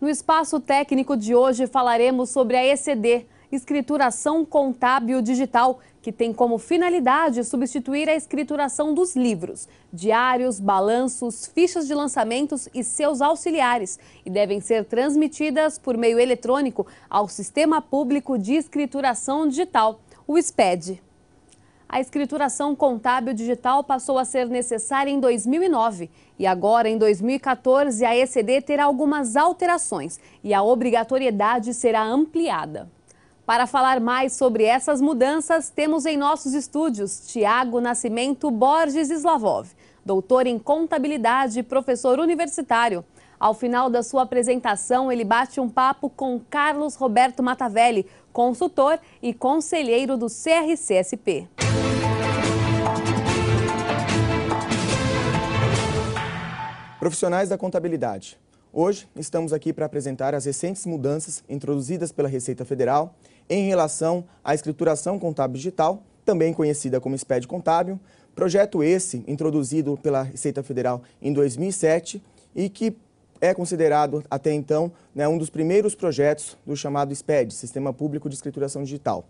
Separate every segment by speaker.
Speaker 1: No espaço técnico de hoje falaremos sobre a ECD, escrituração contábil digital, que tem como finalidade substituir a escrituração dos livros, diários, balanços, fichas de lançamentos e seus auxiliares, e devem ser transmitidas por meio eletrônico ao Sistema Público de Escrituração Digital, o SPED a escrituração contábil digital passou a ser necessária em 2009 e agora, em 2014, a ECD terá algumas alterações e a obrigatoriedade será ampliada. Para falar mais sobre essas mudanças, temos em nossos estúdios Tiago Nascimento Borges Slavov, doutor em contabilidade e professor universitário. Ao final da sua apresentação, ele bate um papo com Carlos Roberto Matavelli, consultor e conselheiro do CRCSP.
Speaker 2: Profissionais da contabilidade. Hoje estamos aqui para apresentar as recentes mudanças introduzidas pela Receita Federal em relação à escrituração contábil digital, também conhecida como SPED contábil, projeto esse introduzido pela Receita Federal em 2007 e que é considerado até então né, um dos primeiros projetos do chamado SPED, Sistema Público de Escrituração Digital.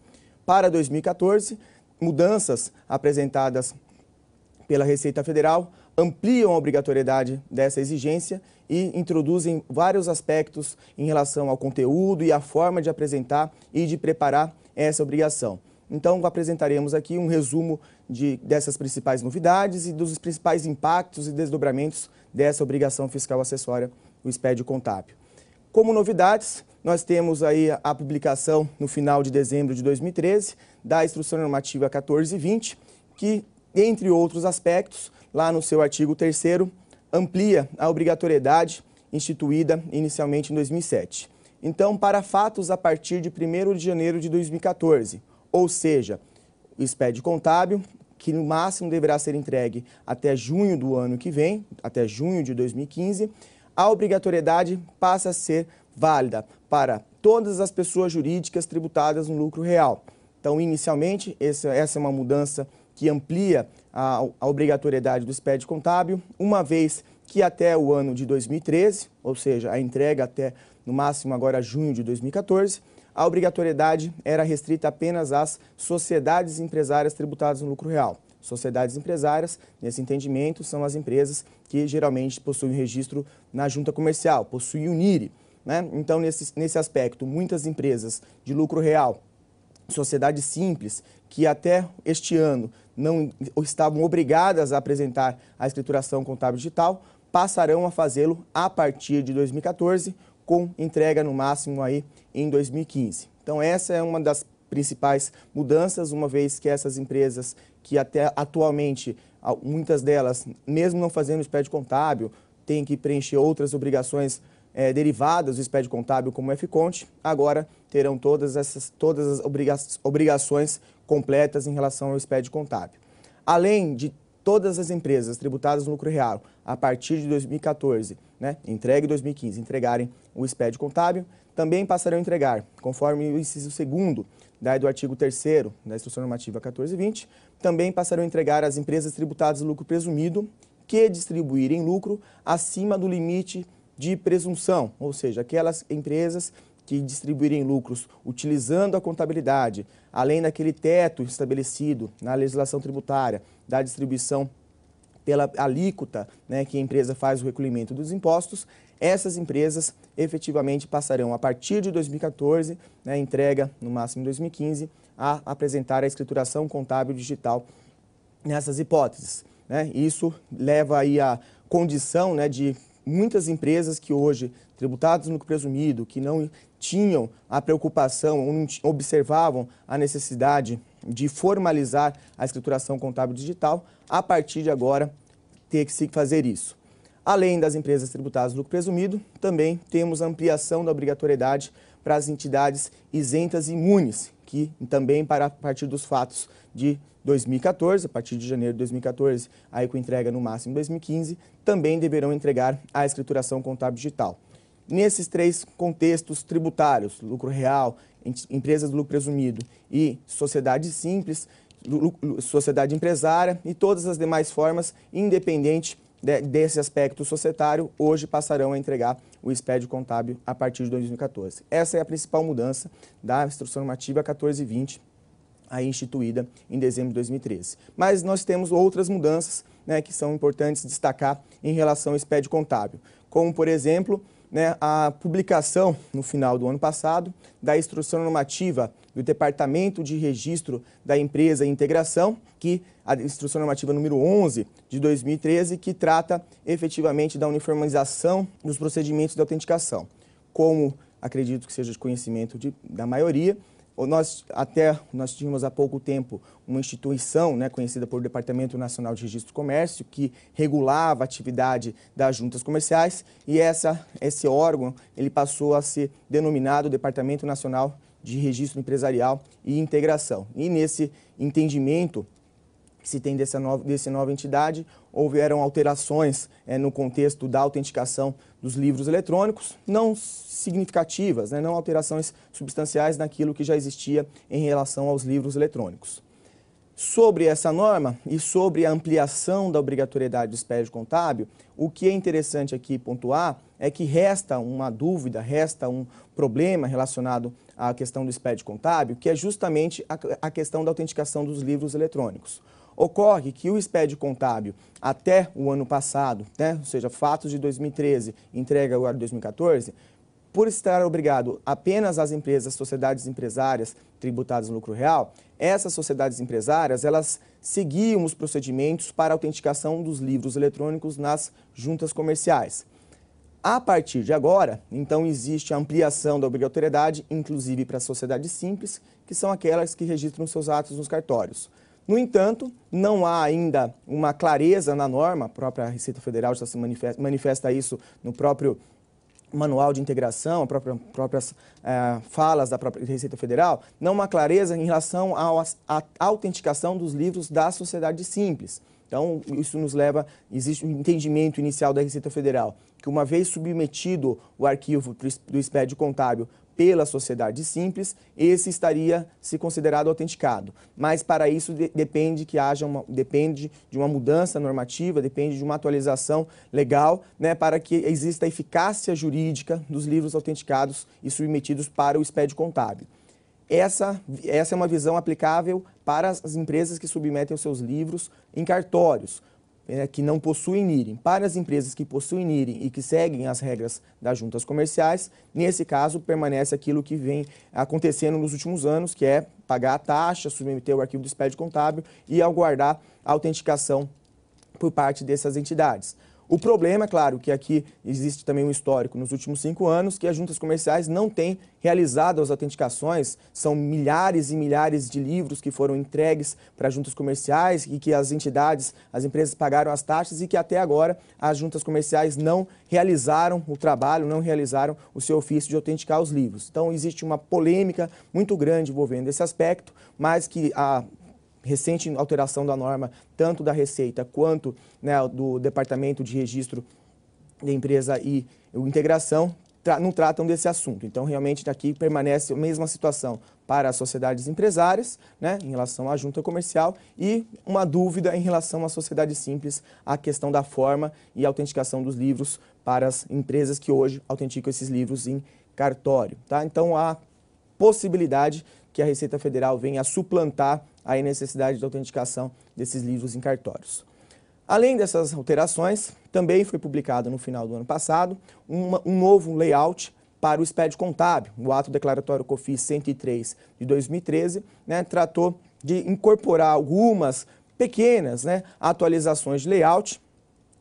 Speaker 2: Para 2014, mudanças apresentadas pela Receita Federal ampliam a obrigatoriedade dessa exigência e introduzem vários aspectos em relação ao conteúdo e à forma de apresentar e de preparar essa obrigação. Então, apresentaremos aqui um resumo de, dessas principais novidades e dos principais impactos e desdobramentos dessa obrigação fiscal acessória, o SPED contábil. Como novidades, nós temos aí a publicação no final de dezembro de 2013 da Instrução Normativa 1420, que, entre outros aspectos, lá no seu artigo 3 amplia a obrigatoriedade instituída inicialmente em 2007. Então, para fatos a partir de 1º de janeiro de 2014, ou seja, o SPED contábil, que no máximo deverá ser entregue até junho do ano que vem, até junho de 2015, a obrigatoriedade passa a ser válida para todas as pessoas jurídicas tributadas no lucro real. Então, inicialmente, essa é uma mudança que amplia a, obrigatoriedade do SPED contábil, uma vez que até o ano de 2013, ou seja, a entrega até no máximo agora junho de 2014, a obrigatoriedade era restrita apenas às sociedades empresárias tributadas no lucro real. Sociedades empresárias, nesse entendimento, são as empresas que geralmente possuem registro na junta comercial, possuem o NIRI. Né? Então, nesse, nesse aspecto, muitas empresas de lucro real, sociedades simples, que até este ano não estavam obrigadas a apresentar a escrituração contábil digital, passarão a fazê-lo a partir de 2014, com entrega no máximo aí em 2015. Então essa é uma das principais mudanças, uma vez que essas empresas que até atualmente muitas delas, mesmo não fazendo o SPED contábil, têm que preencher outras obrigações é, derivadas do SPED contábil, como o FCONT, agora terão todas, essas, todas as obrigações completas em relação ao SPED contábil. Além de todas as empresas tributadas no lucro real, a partir de 2014, né, entregue 2015, entregarem o SPED contábil, também passarão a entregar, conforme o inciso 2 da, do artigo 3 da Instrução Normativa 1420, também passarão a entregar as empresas tributadas lucro presumido que distribuírem lucro acima do limite de presunção, ou seja, aquelas empresas que distribuírem lucros utilizando a contabilidade, além daquele teto estabelecido na legislação tributária da distribuição pela alíquota né, que a empresa faz o recolhimento dos impostos, essas empresas efetivamente passarão a partir de 2014, né, entrega no máximo em 2015, a apresentar a escrituração contábil digital nessas hipóteses. Né? Isso leva aí a condição né, de muitas empresas que hoje, tributadas no presumido, que não tinham a preocupação ou não observavam a necessidade de formalizar a escrituração contábil digital, a partir de agora, ter que se fazer isso. Além das empresas tributadas do lucro presumido, também temos a ampliação da obrigatoriedade para as entidades isentas e imunes, que também para a partir dos fatos de 2014, a partir de janeiro de 2014, aí com entrega no máximo 2015, também deverão entregar a escrituração contábil digital. Nesses três contextos tributários, lucro real, empresas do lucro presumido e sociedade simples, sociedade empresária e todas as demais formas, independente desse aspecto societário, hoje passarão a entregar o SPED contábil a partir de 2014. Essa é a principal mudança da Instrução Normativa 1420, aí instituída em dezembro de 2013. Mas nós temos outras mudanças né, que são importantes destacar em relação ao SPED contábil, como, por exemplo, né, a publicação, no final do ano passado, da instrução normativa do Departamento de Registro da Empresa e Integração, que a instrução normativa número 11 de 2013, que trata efetivamente da uniformização dos procedimentos de autenticação. Como acredito que seja de conhecimento de, da maioria, nós até nós tínhamos há pouco tempo uma instituição, né, conhecida por Departamento Nacional de Registro do Comércio, que regulava a atividade das juntas comerciais e essa esse órgão, ele passou a ser denominado Departamento Nacional de Registro Empresarial e Integração. E nesse entendimento que se tem dessa nova, dessa nova entidade, houveram alterações é, no contexto da autenticação dos livros eletrônicos, não significativas, né, não alterações substanciais naquilo que já existia em relação aos livros eletrônicos. Sobre essa norma e sobre a ampliação da obrigatoriedade do sped contábil, o que é interessante aqui pontuar é que resta uma dúvida, resta um problema relacionado à questão do SPED contábil, que é justamente a, questão da autenticação dos livros eletrônicos. Ocorre que o SPED contábil até o ano passado, né, ou seja, fatos de 2013, entrega agora 2014, por estar obrigado apenas às empresas, sociedades empresárias tributadas no lucro real, essas sociedades empresárias, elas seguiam os procedimentos para autenticação dos livros eletrônicos nas juntas comerciais. A partir de agora, então, existe a ampliação da obrigatoriedade, inclusive para sociedades simples, que são aquelas que registram seus atos nos cartórios. No entanto, não há ainda uma clareza na norma, a própria Receita Federal já se manifesta, manifesta isso no próprio manual de integração, própria, próprias é, falas da própria Receita Federal, não uma clareza em relação à autenticação dos livros da sociedade simples. Então, isso nos leva, existe um entendimento inicial da Receita Federal, que uma vez submetido o arquivo do SPED contábil pela sociedade simples, esse estaria se considerado autenticado. Mas para isso de, depende que haja uma, depende de uma mudança normativa, depende de uma atualização legal, né, para que exista eficácia jurídica dos livros autenticados e submetidos para o SPED contábil. Essa, essa é uma visão aplicável para as empresas que submetem os seus livros em cartórios, né, que não possuem NIRIM para as empresas que possuem NIRIM e que seguem as regras das juntas comerciais, nesse caso permanece aquilo que vem acontecendo nos últimos anos, que é pagar a taxa, submeter o arquivo do SPED contábil e aguardar a autenticação por parte dessas entidades. O problema, é claro, que aqui existe também um histórico nos últimos cinco anos que as juntas comerciais não têm realizado as autenticações. São milhares e milhares de livros que foram entregues para juntas comerciais e que as entidades, as empresas pagaram as taxas e que até agora as juntas comerciais não realizaram o trabalho, não realizaram o seu ofício de autenticar os livros. Então existe uma polêmica muito grande envolvendo esse aspecto, mas que a recente alteração da norma, tanto da Receita quanto né, do Departamento de Registro da Empresa e Integração, tra não tratam desse assunto. Então, realmente, aqui permanece a mesma situação para as sociedades empresárias, né, em relação à junta comercial, e uma dúvida em relação à sociedade simples, a questão da forma e autenticação dos livros para as empresas que hoje autenticam esses livros em cartório. Tá? Então, há possibilidade que a Receita Federal venha a suplantar a necessidade de autenticação desses livros em cartórios. Além dessas alterações, também foi publicado no final do ano passado uma, um novo layout para o SPED contábil. O ato declaratório COFIS 103 de 2013 né, tratou de incorporar algumas pequenas né, atualizações de layout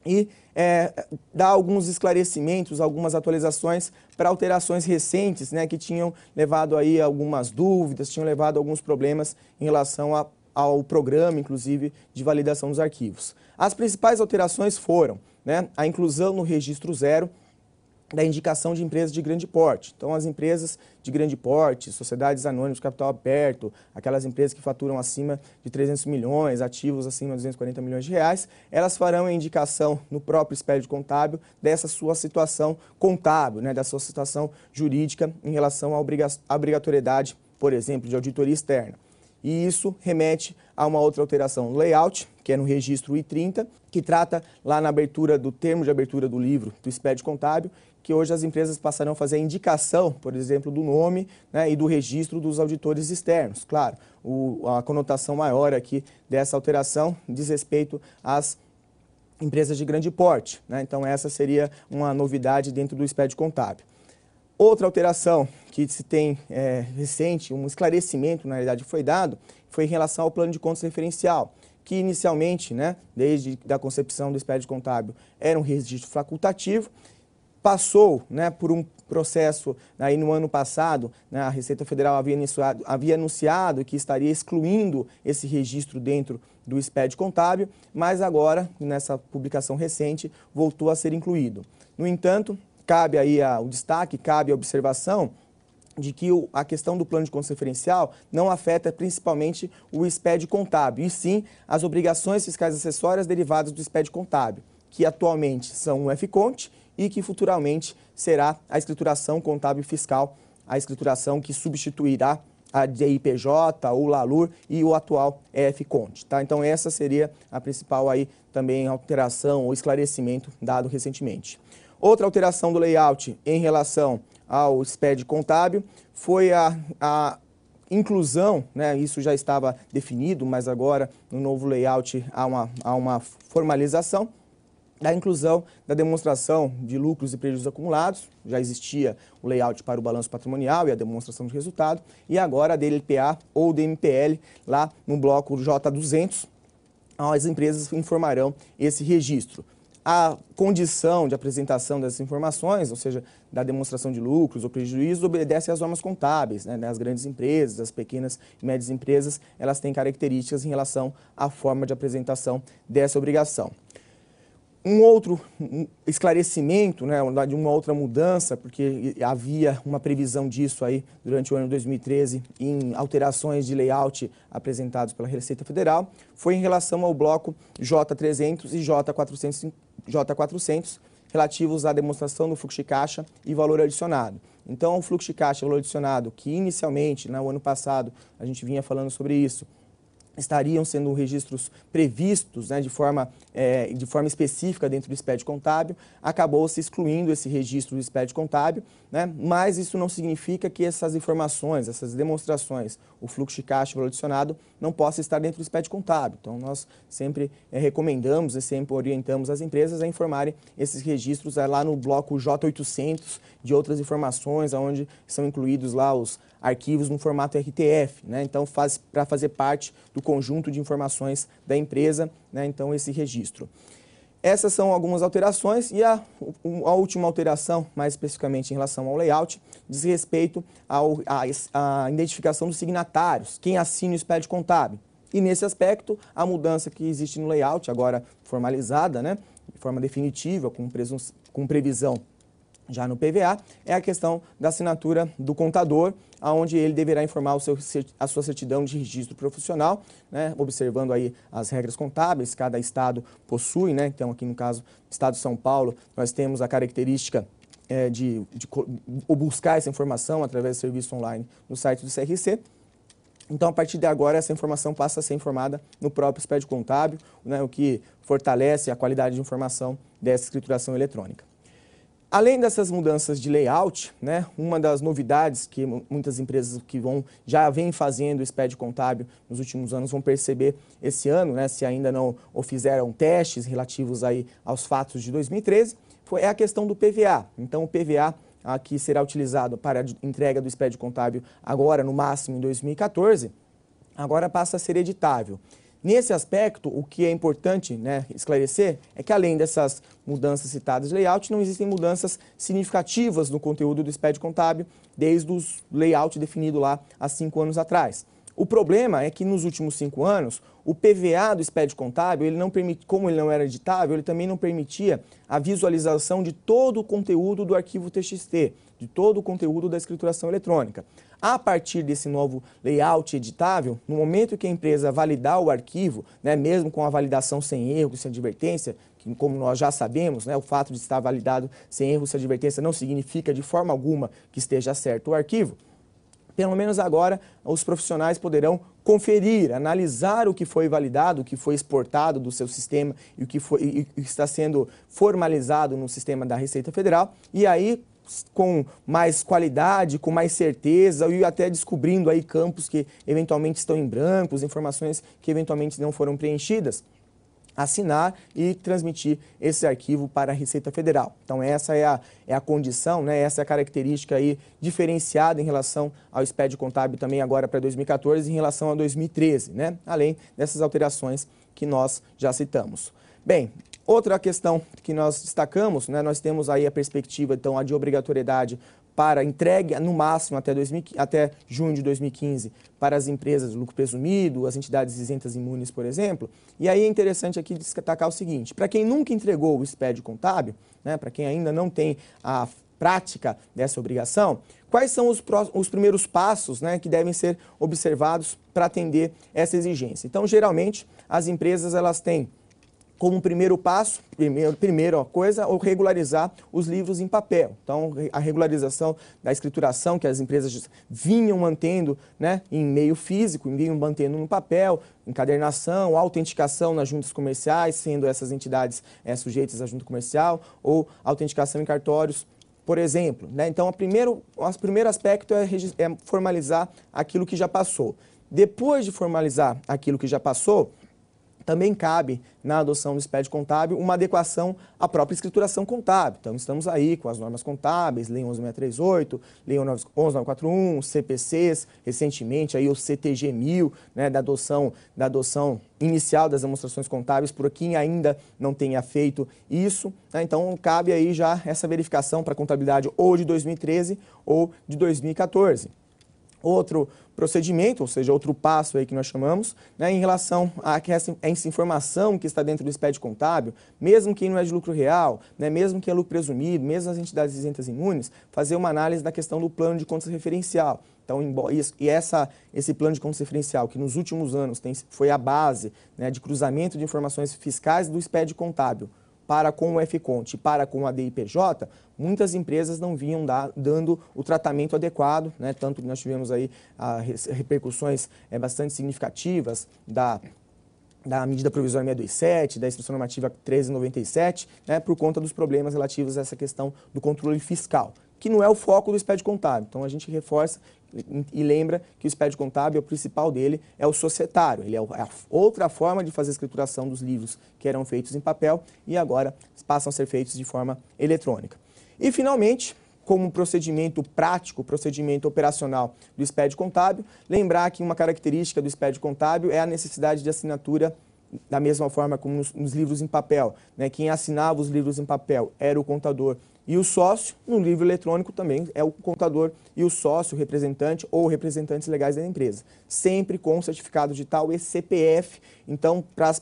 Speaker 2: e é, dar alguns esclarecimentos, algumas atualizações para alterações recentes, né, que tinham levado aí algumas dúvidas, tinham levado alguns problemas em relação a, ao programa, inclusive, de validação dos arquivos. As principais alterações foram né, a inclusão no registro zero, da indicação de empresas de grande porte. Então, as empresas de grande porte, sociedades anônimas capital aberto, aquelas empresas que faturam acima de 300 milhões, ativos acima de 240 milhões de reais, elas farão a indicação no próprio espelho contábil dessa sua situação contábil, né, da sua situação jurídica em relação à obrigatoriedade, por exemplo, de auditoria externa. E isso remete a uma outra alteração, layout, que é no registro I30, que trata lá na abertura do termo de abertura do livro do SPED contábil, que hoje as empresas passarão a fazer a indicação, por exemplo, do nome né, e do registro dos auditores externos. Claro, o, a conotação maior aqui dessa alteração diz respeito às empresas de grande porte. Né? Então, essa seria uma novidade dentro do SPED contábil. Outra alteração que se tem é, recente, um esclarecimento, na realidade, foi dado, foi em relação ao plano de contas referencial, que inicialmente, né, desde a concepção do SPED contábil, era um registro facultativo passou né, por um processo né, aí no ano passado, né, a Receita Federal havia anunciado, havia anunciado que estaria excluindo esse registro dentro do SPED contábil, mas agora, nessa publicação recente, voltou a ser incluído. No entanto, cabe aí a, o destaque, cabe a observação de que o, a questão do plano de referencial não afeta principalmente o SPED contábil, e sim as obrigações fiscais acessórias derivadas do SPED contábil, que atualmente são o FCONT e que futuramente será a escrituração contábil fiscal, a escrituração que substituirá a DIPJ, o LALUR e o atual EF Conte. Tá? Então essa seria a principal aí também alteração ou esclarecimento dado recentemente. Outra alteração do layout em relação ao SPED contábil foi a, a inclusão, né, isso já estava definido, mas agora no novo layout há uma, há uma formalização, da inclusão da demonstração de lucros e prejuízos acumulados, já existia o layout para o balanço patrimonial e a demonstração de resultado, e agora a DLPA ou DMPL lá no bloco J200, as empresas informarão esse registro. A condição de apresentação dessas informações, ou seja, da demonstração de lucros ou prejuízos, obedece às normas contábeis. Né? As grandes empresas, as pequenas e médias empresas, elas têm características em relação à forma de apresentação dessa obrigação. Um outro esclarecimento, né, de uma outra mudança, porque havia uma previsão disso aí durante o ano de 2013 em alterações de layout apresentados pela Receita Federal, foi em relação ao bloco J300 e J400, J400 relativos à demonstração do fluxo de caixa e valor adicionado. Então, o fluxo de caixa e valor adicionado, que inicialmente, no né, ano passado, a gente vinha falando sobre isso, estariam sendo registros previstos né, de, forma, é, de forma específica dentro do SPED contábil, acabou se excluindo esse registro do SPED contábil, né, mas isso não significa que essas informações, essas demonstrações, o fluxo de caixa valor adicionado não possa estar dentro do SPED contábil. Então, nós sempre é, recomendamos e sempre orientamos as empresas a informarem esses registros é, lá no bloco J800 de outras informações, onde são incluídos lá os arquivos no formato RTF. Né, então, faz, para fazer parte do conjunto de informações da empresa, né, então esse registro. Essas são algumas alterações e a, a, última alteração, mais especificamente em relação ao layout, diz respeito à identificação dos signatários, quem assina o SPED contábil. E nesse aspecto, a mudança que existe no layout, agora formalizada, né, de forma definitiva, com, presunção, com previsão já no PVA, é a questão da assinatura do contador, aonde ele deverá informar o seu, a sua certidão de registro profissional, né, observando aí as regras contábeis, cada estado possui, né, então aqui no caso, estado de São Paulo, nós temos a característica é, de, de, de buscar essa informação através do serviço online no site do CRC, então, a partir de agora, essa informação passa a ser informada no próprio SPED contábil, né, o que fortalece a qualidade de informação dessa escrituração eletrônica. Além dessas mudanças de layout, né, uma das novidades que muitas empresas que vão já vêm fazendo o SPED contábil nos últimos anos vão perceber esse ano, né, se ainda não ou fizeram testes relativos aí aos fatos de 2013, foi, é a questão do PVA. Então, o PVA que será utilizado para a entrega do SPED contábil agora, no máximo, em 2014, agora passa a ser editável. Nesse aspecto, o que é importante né, esclarecer é que, além dessas mudanças citadas de layout, não existem mudanças significativas no conteúdo do SPED contábil desde o layout definido lá há cinco anos atrás. O problema é que nos últimos cinco anos, o PVA do SPED contábil, ele não permit, como ele não era editável, ele também não permitia a visualização de todo o conteúdo do arquivo TXT, de todo o conteúdo da escrituração eletrônica. A partir desse novo layout editável, no momento que a empresa validar o arquivo, né, mesmo com a validação sem erro, sem advertência, que como nós já sabemos, né, o fato de estar validado sem erro, sem advertência, não significa de forma alguma que esteja certo o arquivo, pelo menos agora, os profissionais poderão conferir, analisar o que foi validado, o que foi exportado do seu sistema e o que, foi, e, e está sendo formalizado no sistema da Receita Federal. E aí, com mais qualidade, com mais certeza e até descobrindo aí campos que eventualmente estão em brancos, informações que eventualmente não foram preenchidas assinar e transmitir esse arquivo para a Receita Federal. Então essa é a, é a condição, né? essa é a característica aí diferenciada em relação ao SPED contábil também agora para 2014 em relação a 2013, né? além dessas alterações que nós já citamos. Bem, outra questão que nós destacamos, né, nós temos aí a perspectiva, então, a de obrigatoriedade para entregue no máximo até, até junho de 2015 para as empresas lucro presumido, as entidades isentas imunes, por exemplo. E aí é interessante aqui destacar o seguinte, para quem nunca entregou o SPED contábil, né, para quem ainda não tem a prática dessa obrigação, quais são os, pró- os primeiros passos né, que devem ser observados para atender essa exigência? Então, geralmente, as empresas elas têm como primeiro passo, primeiro, primeira coisa, ou regularizar os livros em papel. Então, a regularização da escrituração que as empresas vinham mantendo né, em meio físico, vinham mantendo no papel, encadernação, autenticação nas juntas comerciais, sendo essas entidades é, sujeitas à junta comercial, ou autenticação em cartórios, por exemplo. Né? Então, o primeiro, o primeiro aspecto é, é formalizar aquilo que já passou. Depois de formalizar aquilo que já passou, também cabe na adoção do SPED contábil uma adequação à própria escrituração contábil. Então, estamos aí com as normas contábeis, Lei 11.638, Lei 11.941, CPCs, recentemente aí o CTG 1000, né, da adoção, da adoção inicial das demonstrações contábeis por quem ainda não tenha feito isso. Né? Então, cabe aí já essa verificação para a contabilidade ou de 2013 ou de 2014. Outro procedimento, ou seja, outro passo aí que nós chamamos, né, em relação a que essa, essa, informação que está dentro do SPED contábil, mesmo que não é de lucro real, né, mesmo que é lucro presumido, mesmo as entidades isentas imunes, fazer uma análise da questão do plano de contas referencial. Então, e essa, esse plano de contas referencial, que nos últimos anos tem, foi a base né, de cruzamento de informações fiscais do SPED contábil para com o FConte e para com a DIPJ, muitas empresas não vinham dando o tratamento adequado, né? tanto que nós tivemos aí ah, repercussões é, bastante significativas da da medida provisória 627, da instrução normativa 1397, né, por conta dos problemas relativos a essa questão do controle fiscal, que não é o foco do SPED contábil. Então, a gente reforça e lembra que o SPED contábil, é o principal dele é o societário, ele é, é a outra forma de fazer a escrituração dos livros que eram feitos em papel e agora passam a ser feitos de forma eletrônica. E, finalmente, como um procedimento prático, procedimento operacional do SPED contábil, lembrar que uma característica do SPED contábil é a necessidade de assinatura da mesma forma como nos, nos livros em papel. Né? Quem assinava os livros em papel era o contador e o sócio, no livro eletrônico também é o contador e o sócio, representante ou representantes legais da empresa. Sempre com certificado digital e CPF. Então, para as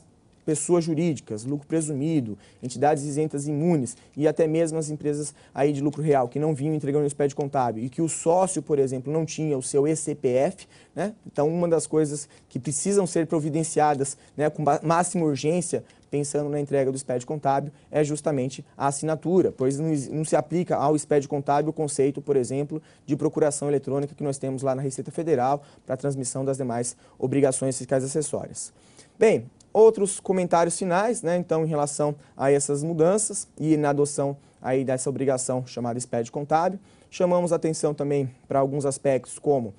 Speaker 2: pessoas jurídicas, lucro presumido, entidades isentas imunes e até mesmo as empresas aí de lucro real que não vinham entregando o SPED contábil e que o sócio, por exemplo, não tinha o seu ECPF, né? Então, uma das coisas que precisam ser providenciadas né, com máxima urgência pensando na entrega do SPED contábil, é justamente a assinatura, pois não se aplica ao SPED contábil o conceito, por exemplo, de procuração eletrônica que nós temos lá na Receita Federal para transmissão das demais obrigações fiscais acessórias. Bem, Outros comentários finais, né, então, em relação a essas mudanças e na adoção aí dessa obrigação chamada SPED contábil. Chamamos atenção também para alguns aspectos como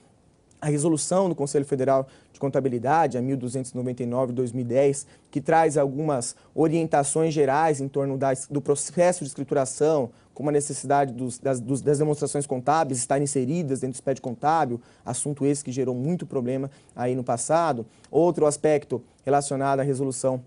Speaker 2: a resolução do Conselho Federal de Contabilidade, a 1299-2010, que traz algumas orientações gerais em torno do processo de escrituração, como a necessidade dos, das, dos, das, demonstrações contábeis estarem inseridas dentro do SPED contábil, assunto esse que gerou muito problema aí no passado. Outro aspecto relacionado à resolução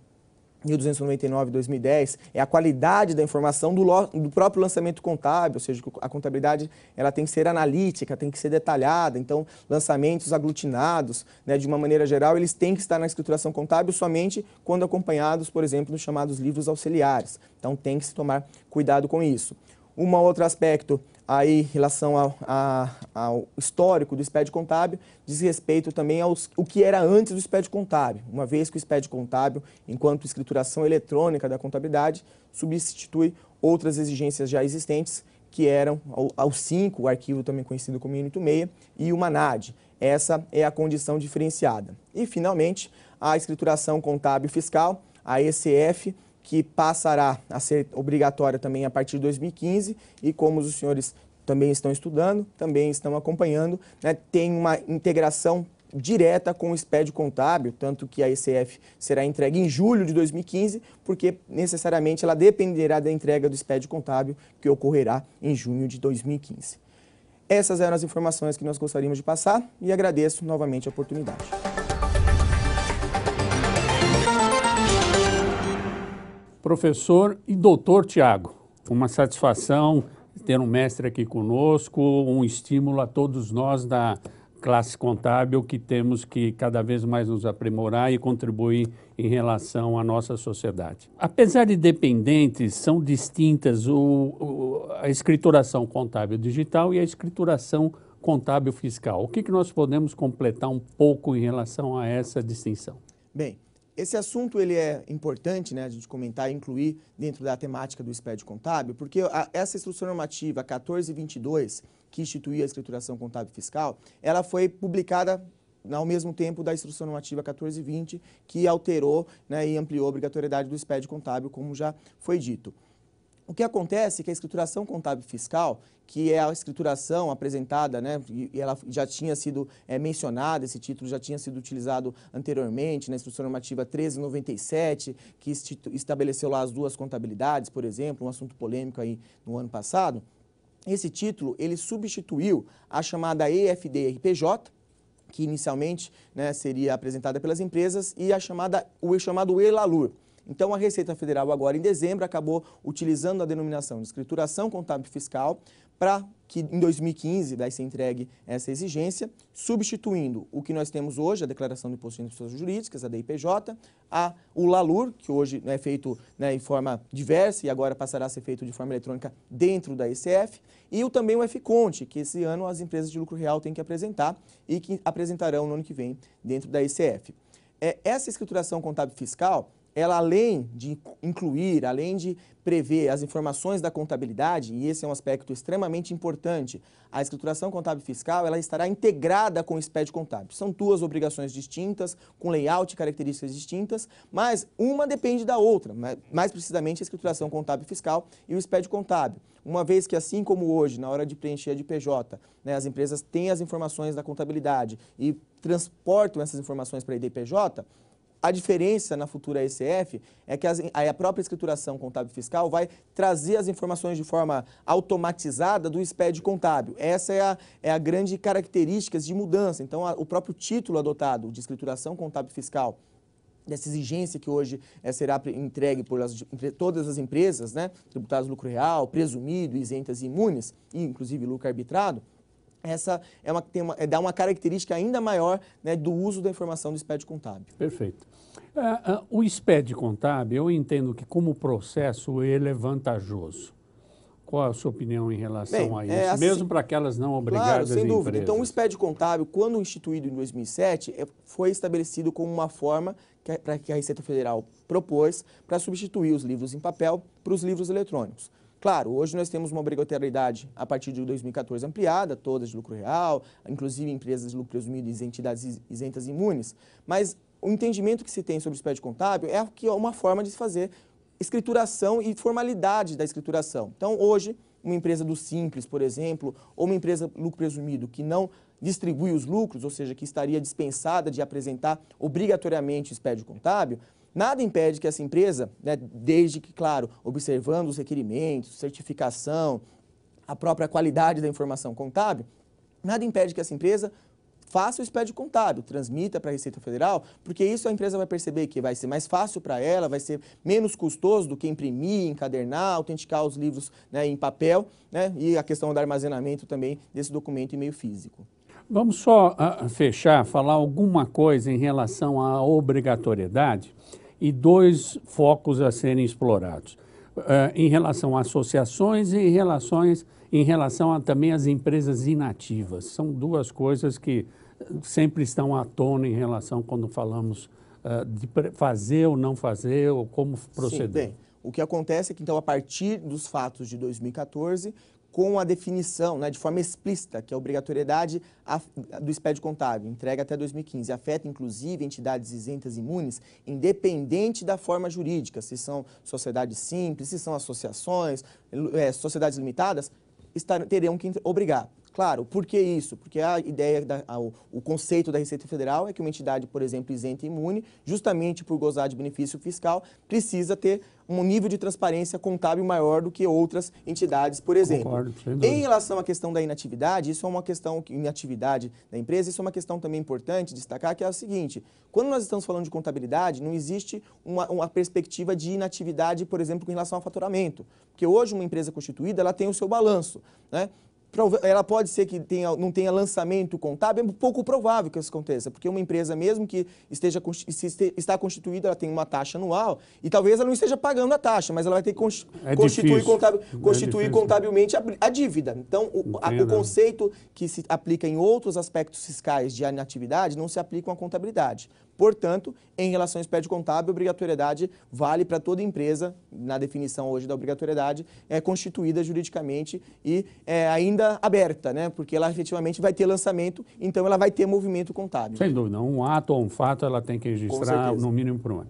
Speaker 2: 1299-2010 é a qualidade da informação do, do, próprio lançamento contábil, ou seja, a contabilidade ela tem que ser analítica, tem que ser detalhada. Então, lançamentos aglutinados, né, de uma maneira geral, eles têm que estar na escrituração contábil somente quando acompanhados, por exemplo, nos chamados livros auxiliares. Então, tem que se tomar cuidado com isso. Um outro aspecto aí em relação ao, a, ao histórico do SPED contábil diz respeito também ao que era antes do SPED contábil, uma vez que o SPED contábil, enquanto escrituração eletrônica da contabilidade, substitui outras exigências já existentes, que eram ao 5, o arquivo também conhecido como Unito 6, e o MANAD. Essa é a condição diferenciada. E, finalmente, a escrituração contábil fiscal, a ECF, que passará a ser obrigatória também a partir de 2015 e como os senhores também estão estudando, também estão acompanhando, né, tem uma integração direta com o SPED contábil, tanto que a ECF será entregue em julho de 2015, porque necessariamente ela dependerá da entrega do SPED contábil, que ocorrerá em junho de 2015. Essas eram as informações que nós gostaríamos de passar e agradeço novamente a oportunidade.
Speaker 3: professor e doutor Tiago. Uma satisfação ter um mestre aqui conosco, um estímulo a todos nós da classe contábil que temos que cada vez mais nos aprimorar e contribuir em relação à nossa sociedade. Apesar de dependentes, são distintas o, o, a escrituração contábil digital e a escrituração contábil fiscal. O que, que nós podemos completar um pouco em relação a essa distinção?
Speaker 2: Bem, esse assunto ele é importante né, a gente comentar e incluir dentro da temática do SPED contábil, porque a, essa instrução normativa 1422, que instituía a escrituração contábil fiscal, ela foi publicada ao mesmo tempo da instrução normativa 1420, que alterou né, e ampliou a obrigatoriedade do SPED contábil, como já foi dito. O que acontece é que a escrituração contábil fiscal, que é a escrituração apresentada, né, e ela já tinha sido é, mencionada, esse título já tinha sido utilizado anteriormente na Instrução Normativa 1397, que estabeleceu lá as duas contabilidades, por exemplo, um assunto polêmico aí no ano passado. Esse título, ele substituiu a chamada EFD-RPJ, que inicialmente né, seria apresentada pelas empresas, e a chamada, o chamado ELALUR, então, a Receita Federal, agora em dezembro, acabou utilizando a denominação de escrituração contábil fiscal para que em 2015 daí se entregue essa exigência, substituindo o que nós temos hoje, a Declaração de Imposto de Pessoas Jurídicas, a DIPJ, a, o LALUR, que hoje é feito né, em forma diversa e agora passará a ser feito de forma eletrônica dentro da ECF, e o, também o FCONT, que esse ano as empresas de lucro real têm que apresentar e que apresentarão no ano que vem dentro da ECF. É, essa escrituração contábil fiscal ela além de incluir, além de prever as informações da contabilidade, e esse é um aspecto extremamente importante, a escrituração contábil fiscal, ela estará integrada com o SPED contábil. São duas obrigações distintas, com layout e características distintas, mas uma depende da outra, mais precisamente a escrituração contábil fiscal e o SPED contábil. Uma vez que, assim como hoje, na hora de preencher a de PJ, né, as empresas têm as informações da contabilidade e transportam essas informações para a IDPJ, a diferença na futura ECF é que as, a própria escrituração contábil fiscal vai trazer as informações de forma automatizada do SPED contábil. Essa é a, é a grande característica de mudança. Então, a, o próprio título adotado de escrituração contábil fiscal dessa exigência que hoje é, será entregue por as, todas as empresas, né, tributadas lucro real, presumido, isentas e imunes, e inclusive lucro arbitrado, essa é uma, tem uma, é, dá uma característica ainda maior né, do uso da informação do SPED contábil. Perfeito. Uh, uh, o
Speaker 3: SPED contábil, eu entendo que como processo ele é vantajoso. Qual a sua opinião em relação Bem, a é, isso? É, assim, Mesmo para
Speaker 2: aquelas não obrigadas claro, sem dúvida. Empresas. Então, o SPED contábil, quando instituído em 2007, foi estabelecido como uma forma para que a Receita Federal propôs para substituir os livros em papel para os livros eletrônicos. Claro, hoje nós temos uma obrigatoriedade a partir de 2014 ampliada, todas de lucro real, inclusive empresas de lucro presumido e entidades isentas imunes. Mas o entendimento que se tem sobre o SPED contábil é que é uma forma de se fazer escrituração e formalidade da escrituração. Então, hoje, uma empresa do Simples, por exemplo, ou uma empresa lucro presumido que não distribui os lucros, ou seja, que estaria dispensada de apresentar obrigatoriamente o SPED contábil, Nada impede que essa empresa, né, desde que, claro, observando os requerimentos, certificação, a própria qualidade da informação contábil, nada impede que essa empresa faça o expédio contábil, transmita para a Receita Federal, porque isso a empresa vai perceber que vai ser mais fácil para ela, vai ser menos custoso do que imprimir, encadernar, autenticar os livros né, em papel, né, e a questão do armazenamento também desse documento em meio físico.
Speaker 3: Vamos só uh, fechar, falar alguma coisa em relação à obrigatoriedade e dois focos a serem explorados. Uh, em relação a associações e em, relações, em relação a, também às empresas inativas. São duas coisas que eh, sempre estão à tona em relação quando falamos uh, de fazer ou não fazer ou como proceder. Sim, bem,
Speaker 2: o que acontece é que, então, a partir dos fatos de 2014, com a definição, né, de forma explícita, que é a obrigatoriedade do SPED contábil, entrega até 2015, afeta inclusive entidades isentas imunes, independente da forma jurídica, se são sociedades simples, se são associações, é, sociedades limitadas, estar, terão que obrigar. Claro, por que isso? Porque a ideia, da, a, o conceito da Receita Federal é que uma entidade, por exemplo, isenta e imune, justamente por gozar de benefício fiscal, precisa ter um nível de transparência contábil maior do que outras entidades, por exemplo. Concordo, em relação à questão da inatividade, isso é uma questão inatividade da empresa, isso é uma questão também importante destacar, que é o seguinte, quando nós estamos falando de contabilidade, não existe uma, uma perspectiva de inatividade, por exemplo, com relação ao faturamento, porque hoje uma empresa constituída, ela tem o seu balanço, né? ela pode ser que tenha, não tenha lançamento contábil, é pouco provável que isso aconteça, porque uma empresa mesmo que esteja, se está constituída, ela tem uma taxa anual e talvez ela não esteja pagando a taxa, mas ela vai ter que é constituir, é constituir é contabilmente a, a, dívida. Então, o, a, o, conceito que se aplica em outros aspectos fiscais de inatividade não se aplica à contabilidade. Portanto, em relação ao SPED contábil, a obrigatoriedade vale para toda empresa, na definição hoje da obrigatoriedade, é constituída juridicamente e é, ainda aberta, né? porque ela efetivamente vai ter lançamento, então ela vai ter movimento contábil.
Speaker 3: Sem dúvida, um ato ou um fato ela tem que registrar no mínimo por um ano.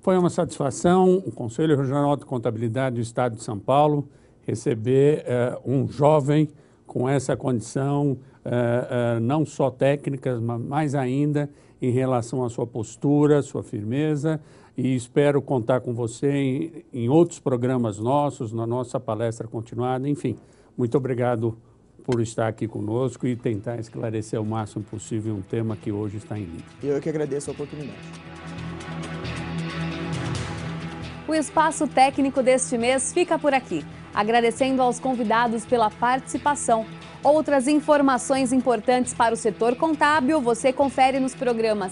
Speaker 3: Foi uma satisfação o Conselho Regional de Contabilidade do Estado de São Paulo receber eh, um jovem com essa condição, eh, eh, não só técnica, mas mais ainda em relação à sua postura, sua firmeza, e espero contar com você em, em outros programas nossos, na nossa palestra continuada, enfim. Muito obrigado por estar aqui conosco e tentar esclarecer o máximo possível um tema que hoje está em linha.
Speaker 2: Eu é que agradeço a oportunidade.
Speaker 1: O espaço técnico deste mês fica por aqui, agradecendo aos convidados pela participação. Outras informações importantes para o setor contábil você confere nos programas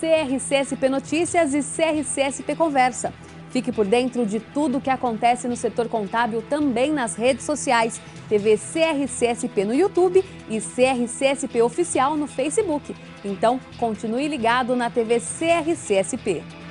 Speaker 1: CRCSP Notícias e CRCSP Conversa. Fique por dentro de tudo o que acontece no setor contábil também nas redes sociais, TV CRCSP no YouTube e CRCSP Oficial no Facebook. Então, continue ligado na TV CRCSP.